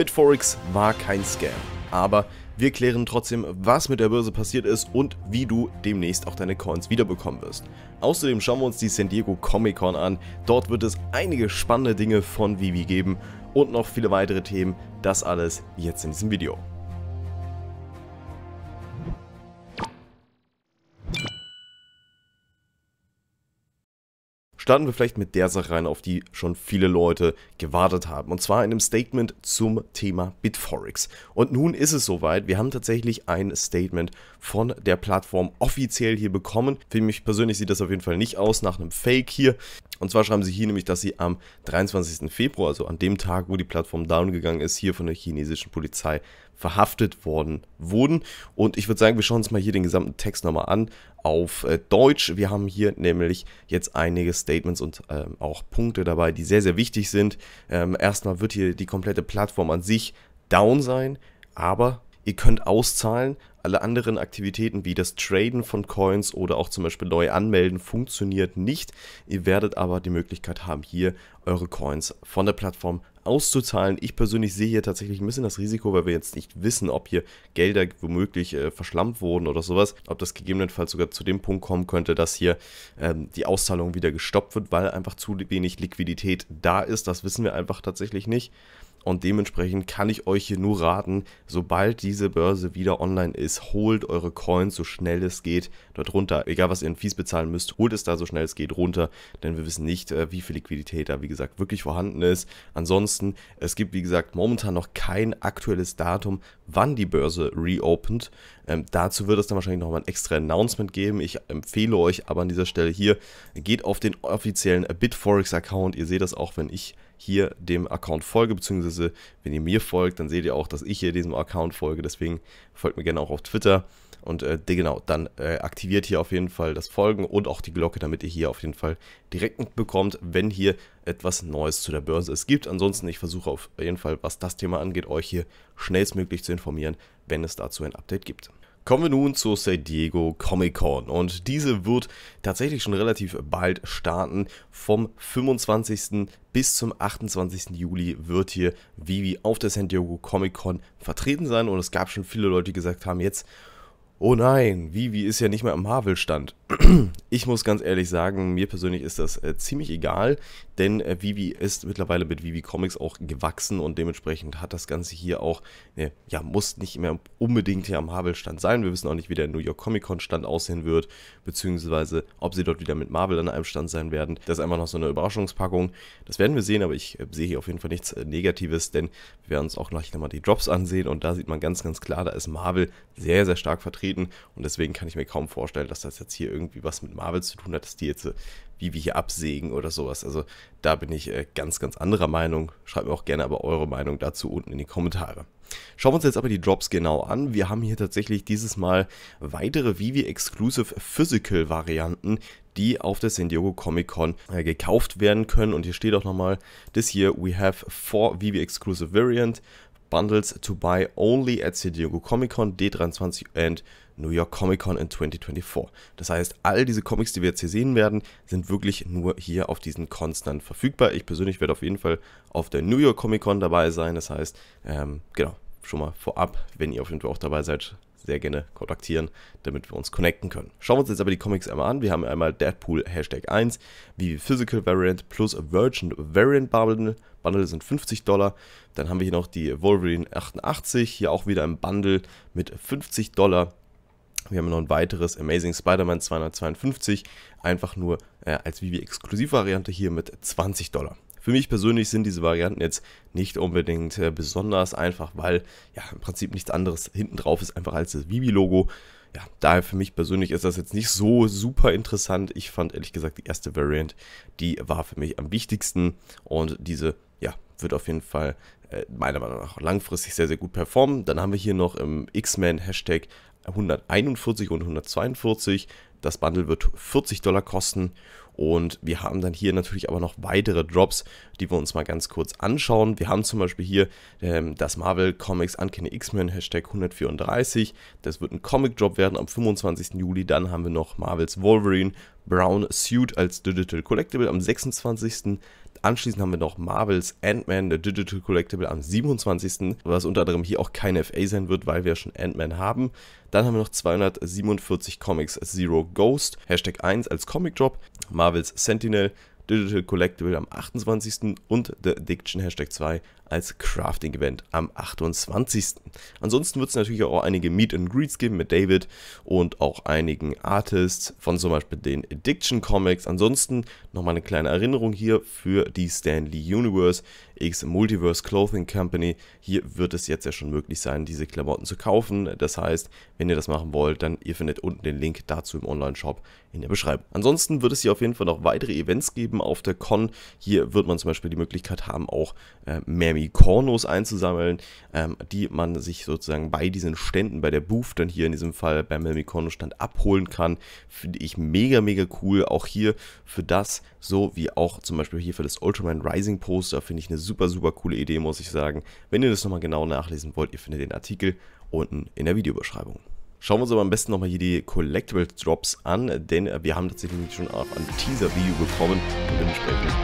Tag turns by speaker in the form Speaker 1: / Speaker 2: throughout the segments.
Speaker 1: Bitforex war kein Scam, aber wir klären trotzdem, was mit der Börse passiert ist und wie du demnächst auch deine Coins wiederbekommen wirst. Außerdem schauen wir uns die San Diego Comic Con an. Dort wird es einige spannende Dinge von Vivi geben und noch viele weitere Themen. Das alles jetzt in diesem Video. starten wir vielleicht mit der Sache rein, auf die schon viele Leute gewartet haben. Und zwar in einem Statement zum Thema Bitforex. Und nun ist es soweit. Wir haben tatsächlich ein Statement von der Plattform offiziell hier bekommen. Für mich persönlich sieht das auf jeden Fall nicht aus nach einem Fake hier. Und zwar schreiben sie hier nämlich, dass sie am 23. Februar, also an dem Tag, wo die Plattform down gegangen ist, hier von der chinesischen Polizei verhaftet worden wurden. Und ich würde sagen, wir schauen uns mal hier den gesamten Text nochmal an auf äh, Deutsch. Wir haben hier nämlich jetzt einige Statements und ähm, auch Punkte dabei, die sehr, sehr wichtig sind. Ähm, erstmal wird hier die komplette Plattform an sich down sein, aber ihr könnt auszahlen alle anderen Aktivitäten wie das Traden von Coins oder auch zum Beispiel neu anmelden funktioniert nicht. Ihr werdet aber die Möglichkeit haben, hier eure Coins von der Plattform auszuzahlen. Ich persönlich sehe hier tatsächlich ein bisschen das Risiko, weil wir jetzt nicht wissen, ob hier Gelder womöglich äh, verschlammt wurden oder sowas, ob das gegebenenfalls sogar zu dem Punkt kommen könnte, dass hier ähm, die Auszahlung wieder gestoppt wird, weil einfach zu wenig Liquidität da ist. Das wissen wir einfach tatsächlich nicht. Und dementsprechend kann ich euch hier nur raten, sobald diese Börse wieder online ist, holt eure Coins so schnell es geht dort runter. Egal was ihr in Fees bezahlen müsst, holt es da so schnell es geht runter, denn wir wissen nicht, äh, wie viel Liquidität da wie gesagt wirklich vorhanden ist. Ansonsten, es gibt wie gesagt momentan noch kein aktuelles Datum, wann die Börse reopened. Ähm, dazu wird es dann wahrscheinlich nochmal ein extra Announcement geben. Ich empfehle euch aber an dieser Stelle hier, geht auf den offiziellen BitForex-Account. Ihr seht das auch, wenn ich hier dem Account folge, beziehungsweise wenn ihr mir folgt, dann seht ihr auch, dass ich hier diesem Account folge. Deswegen folgt mir gerne auch auf Twitter. Und äh, genau, dann äh, aktiviert hier auf jeden Fall das Folgen und auch die Glocke, damit ihr hier auf jeden Fall direkt mitbekommt, wenn hier etwas Neues zu der Börse es gibt. Ansonsten, ich versuche auf jeden Fall, was das Thema angeht, euch hier schnellstmöglich zu informieren, wenn es dazu ein Update gibt. Kommen wir nun zur San Diego Comic Con und diese wird tatsächlich schon relativ bald starten. Vom 25. bis zum 28. Juli wird hier Vivi auf der San Diego Comic Con vertreten sein und es gab schon viele Leute, die gesagt haben, jetzt oh nein, Vivi ist ja nicht mehr am Marvel-Stand. ich muss ganz ehrlich sagen, mir persönlich ist das äh, ziemlich egal, denn äh, Vivi ist mittlerweile mit Vivi Comics auch gewachsen und dementsprechend hat das Ganze hier auch, äh, ja, muss nicht mehr unbedingt hier am Marvel-Stand sein. Wir wissen auch nicht, wie der New York Comic-Con-Stand aussehen wird, beziehungsweise ob sie dort wieder mit Marvel an einem Stand sein werden. Das ist einfach noch so eine Überraschungspackung. Das werden wir sehen, aber ich äh, sehe hier auf jeden Fall nichts äh, Negatives, denn wir werden uns auch gleich nochmal die Drops ansehen und da sieht man ganz, ganz klar, da ist Marvel sehr, sehr stark vertreten zufrieden und deswegen kann ich mir kaum vorstellen, dass das jetzt hier irgendwie was mit Marvel zu tun hat, dass die jetzt, äh, wie wir hier absägen oder sowas. Also da bin ich äh, ganz, ganz anderer Meinung. Schreibt mir auch gerne aber eure Meinung dazu unten in die Kommentare. Schauen wir uns jetzt aber die Drops genau an. Wir haben hier tatsächlich dieses Mal weitere Vivi Exclusive Physical Varianten, die auf der San Diego Comic Con äh, gekauft werden können. Und hier steht auch nochmal, das hier, we have four Vivi Exclusive Variant bundles to buy only at San Diego Comic Con, D23 and New York Comic Con in 2024. Das heißt, all diese Comics, die wir jetzt hier sehen werden, sind wirklich nur hier auf diesen Cons dann verfügbar. Ich persönlich werde auf jeden Fall auf der New York Comic Con dabei sein. Das heißt, ähm, genau, schon mal vorab, wenn ihr auf jeden Fall auch dabei seid, sehr gerne kontaktieren, damit wir uns connecten können. Schauen wir uns jetzt aber die Comics einmal an. Wir haben einmal Deadpool Hashtag 1, Vivi Physical Variant plus Virgin Variant Bubble Bundle sind 50 Dollar. Dann haben wir hier noch die Wolverine 88, hier auch wieder im Bundle mit 50 Dollar. Wir haben noch ein weiteres Amazing Spider-Man 252, einfach nur äh, als Vivi-Exklusivvariante hier mit 20 Dollar. Für mich persönlich sind diese Varianten jetzt nicht unbedingt äh, besonders einfach, weil ja im Prinzip nichts anderes hinten drauf ist, einfach als das Vivi-Logo. Ja, daher für mich persönlich ist das jetzt nicht so super interessant. Ich fand ehrlich gesagt die erste Variant, die war für mich am wichtigsten und diese wird auf jeden Fall äh, meiner Meinung nach langfristig sehr, sehr gut performen. Dann haben wir hier noch im X-Men Hashtag 141 und 142. Das Bundle wird 40 Dollar kosten und wir haben dann hier natürlich aber noch weitere Drops, die wir uns mal ganz kurz anschauen. Wir haben zum Beispiel hier ähm, das Marvel Comics Uncanny X-Men Hashtag 134. Das wird ein Comic-Drop werden am 25. Juli. Dann haben wir noch Marvels Wolverine Brown Suit als Digital Collectible am 26. Anschließend haben wir noch Marvels Ant-Man, der Digital Collectible am 27. Was unter anderem hier auch kein FA sein wird, weil wir schon Ant-Man haben. Dann haben wir noch 247 Comics Zero Ghost, Hashtag 1 als Comic Drop. Marvels Sentinel, Digital Collectible am 28. und The Addiction Hashtag 2 als Crafting-Event am 28. Ansonsten wird es natürlich auch einige Meet and Greets geben mit David und auch einigen Artists von zum Beispiel den Addiction Comics. Ansonsten nochmal eine kleine Erinnerung hier für die Stanley Universe X Multiverse Clothing Company. Hier wird es jetzt ja schon möglich sein, diese Klamotten zu kaufen. Das heißt, wenn ihr das machen wollt, dann ihr findet unten den Link dazu im Online-Shop in der Beschreibung. Ansonsten wird es hier auf jeden Fall noch weitere Events geben auf der Con. Hier wird man zum Beispiel die Möglichkeit haben, auch äh, mehr irgendwie Kornos einzusammeln, ähm, die man sich sozusagen bei diesen Ständen, bei der Booth dann hier in diesem Fall beim Helmi Stand abholen kann. Finde ich mega, mega cool. Auch hier für das, so wie auch zum Beispiel hier für das Ultraman Rising Poster, finde ich eine super, super coole Idee, muss ich sagen. Wenn ihr das nochmal genau nachlesen wollt, ihr findet den Artikel unten in der Videobeschreibung. Schauen wir uns aber am besten nochmal hier die Collectible Drops an, denn wir haben tatsächlich schon auch ein Teaser-Video bekommen und dementsprechend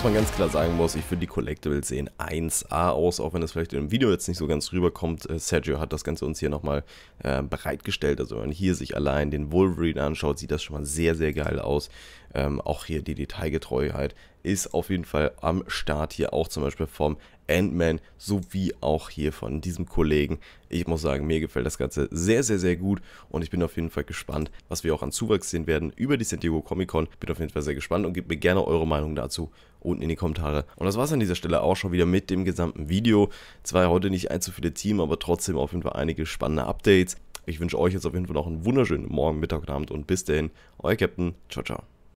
Speaker 1: was man ganz klar sagen muss, ich finde die Collectibles sehen 1A aus, auch wenn es vielleicht im Video jetzt nicht so ganz rüberkommt. Äh, Sergio hat das Ganze uns hier nochmal äh, bereitgestellt. Also wenn man hier sich allein den Wolverine anschaut, sieht das schon mal sehr, sehr geil aus. Ähm, auch hier die Detailgetreuheit ist auf jeden Fall am Start hier auch zum Beispiel vom Ant-Man sowie auch hier von diesem Kollegen. Ich muss sagen, mir gefällt das Ganze sehr, sehr, sehr gut und ich bin auf jeden Fall gespannt, was wir auch an Zuwachs sehen werden über die San Diego Comic Con. Bin auf jeden Fall sehr gespannt und gebt mir gerne eure Meinung dazu unten in die Kommentare. Und das war es an dieser Stelle auch schon wieder mit dem gesamten Video. Zwar heute nicht allzu viele Team, aber trotzdem auf jeden Fall einige spannende Updates. Ich wünsche euch jetzt auf jeden Fall noch einen wunderschönen Morgen, Mittag und Abend und bis dahin, euer Captain. Ciao, ciao.